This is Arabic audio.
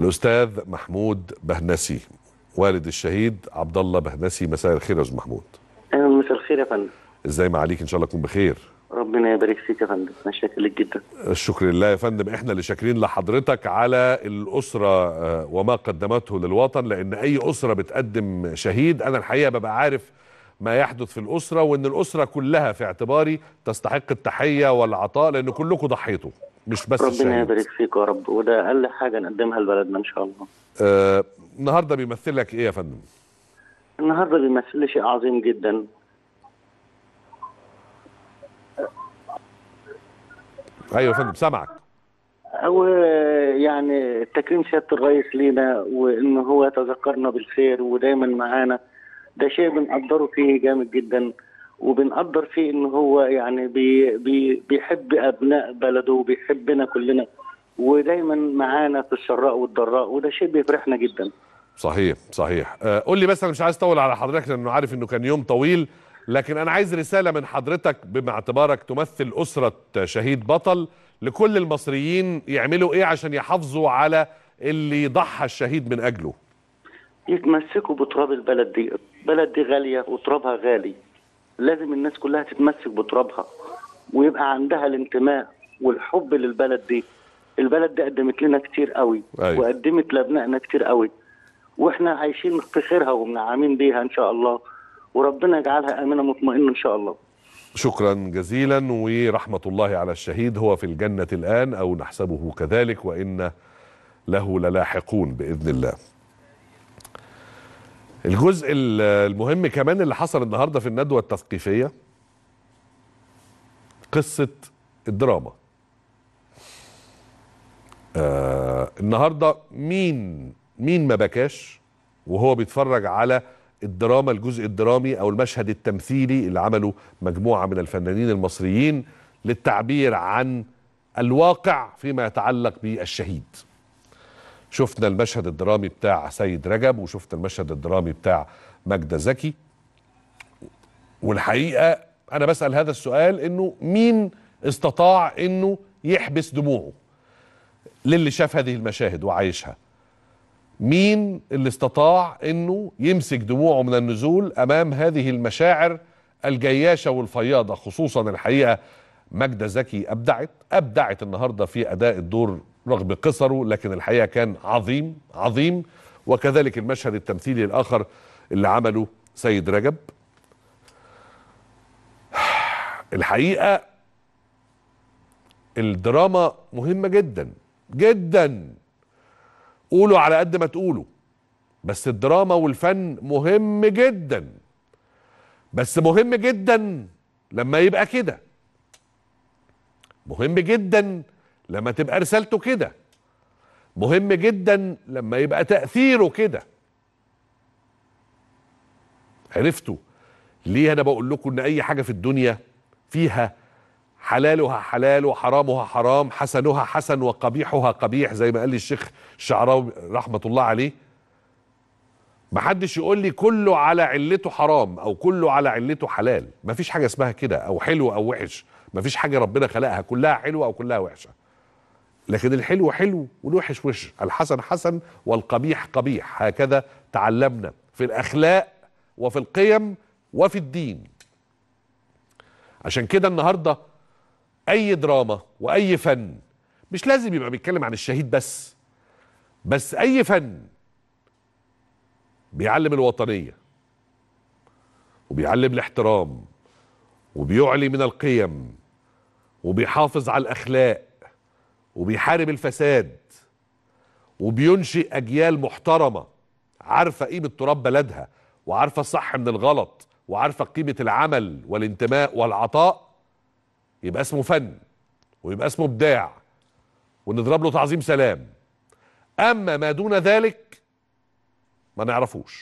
الاستاذ محمود بهنسي والد الشهيد عبد الله بهنسي مساء الخير يا استاذ محمود مساء الخير يا فندم ازاي معاليك ان شاء الله تكون بخير ربنا يبارك فيك يا فندم انا شاكر لك جدا الشكر لله يا فندم احنا اللي شاكرين لحضرتك على الاسره آه، وما قدمته للوطن لان اي اسره بتقدم شهيد انا الحقيقه ببقى عارف ما يحدث في الاسره وان الاسره كلها في اعتباري تستحق التحيه والعطاء لان كلكم ضحيتوا مش بس ربنا الشهيد. يبارك فيك يا رب وده اقل حاجه نقدمها لبلدنا ان شاء الله آه النهارده بيمثل لك ايه يا فندم النهارده بيمثل لي شيء عظيم جدا ايوه يا فندم سامعك هو يعني تكريم سياده الرئيس لينا وان هو يتذكرنا بالخير ودايما معانا ده شيء بنقدره فيه جامد جدا وبنقدر فيه ان هو يعني بي بي بيحب ابناء بلده وبيحبنا كلنا ودايما معانا في الشراء والضراء وده شيء بيفرحنا جدا صحيح صحيح آه، قول لي بس انا مش عايز اطول على حضرتك لانه عارف انه كان يوم طويل لكن انا عايز رساله من حضرتك بما اعتبارك تمثل اسره شهيد بطل لكل المصريين يعملوا ايه عشان يحافظوا على اللي ضحى الشهيد من اجله يتمسكوا بتراب البلد دي البلد دي غاليه وترابها غالي لازم الناس كلها تتمسك بترابها ويبقى عندها الانتماء والحب للبلد دي البلد دي قدمت لنا كتير قوي أيوة. وقدمت لابنائنا كتير قوي واحنا عايشين في خيرها ومنعمين بيها ان شاء الله وربنا يجعلها امنه مطمئنه ان شاء الله شكرا جزيلا ورحمه الله على الشهيد هو في الجنه الان او نحسبه كذلك وان له للاحقون باذن الله الجزء المهم كمان اللي حصل النهارده في الندوه التثقيفيه قصه الدراما آه النهارده مين مين ما بكاش وهو بيتفرج على الدراما الجزء الدرامي او المشهد التمثيلي اللي عمله مجموعه من الفنانين المصريين للتعبير عن الواقع فيما يتعلق بالشهيد شفنا المشهد الدرامي بتاع سيد رجب وشفنا المشهد الدرامي بتاع ماجده زكي والحقيقه انا بسال هذا السؤال انه مين استطاع انه يحبس دموعه للي شاف هذه المشاهد وعايشها مين اللي استطاع انه يمسك دموعه من النزول امام هذه المشاعر الجياشه والفياضه خصوصا الحقيقه ماجده زكي ابدعت ابدعت النهارده في اداء الدور رغم قصره لكن الحقيقه كان عظيم عظيم وكذلك المشهد التمثيلي الاخر اللي عمله سيد رجب الحقيقه الدراما مهمه جدا جدا قولوا على قد ما تقولوا بس الدراما والفن مهم جدا بس مهم جدا لما يبقى كده مهم جدا لما تبقى رسالته كده مهم جدا لما يبقى تأثيره كده عرفتوا ليه انا بقول لكم ان اي حاجة في الدنيا فيها حلالها حلال وحرامها حرام حسنها حسن وقبيحها قبيح زي ما قال لي الشيخ الشعراوي رحمة الله عليه محدش يقول لي كله على علته حرام او كله على علته حلال مفيش حاجة اسمها كده او حلو او وحش مفيش حاجة ربنا خلقها كلها حلوة او كلها وحشة لكن الحلو حلو والوحش وش الحسن حسن والقبيح قبيح هكذا تعلمنا في الاخلاق وفي القيم وفي الدين عشان كده النهارده اي دراما واي فن مش لازم يبقى بيتكلم عن الشهيد بس بس اي فن بيعلم الوطنيه وبيعلم الاحترام وبيعلي من القيم وبيحافظ على الاخلاق وبيحارب الفساد وبينشئ اجيال محترمه عارفه قيمه تراب بلدها وعارفه الصح من الغلط وعارفه قيمه العمل والانتماء والعطاء يبقى اسمه فن ويبقى اسمه ابداع ونضرب له تعظيم سلام اما ما دون ذلك ما نعرفوش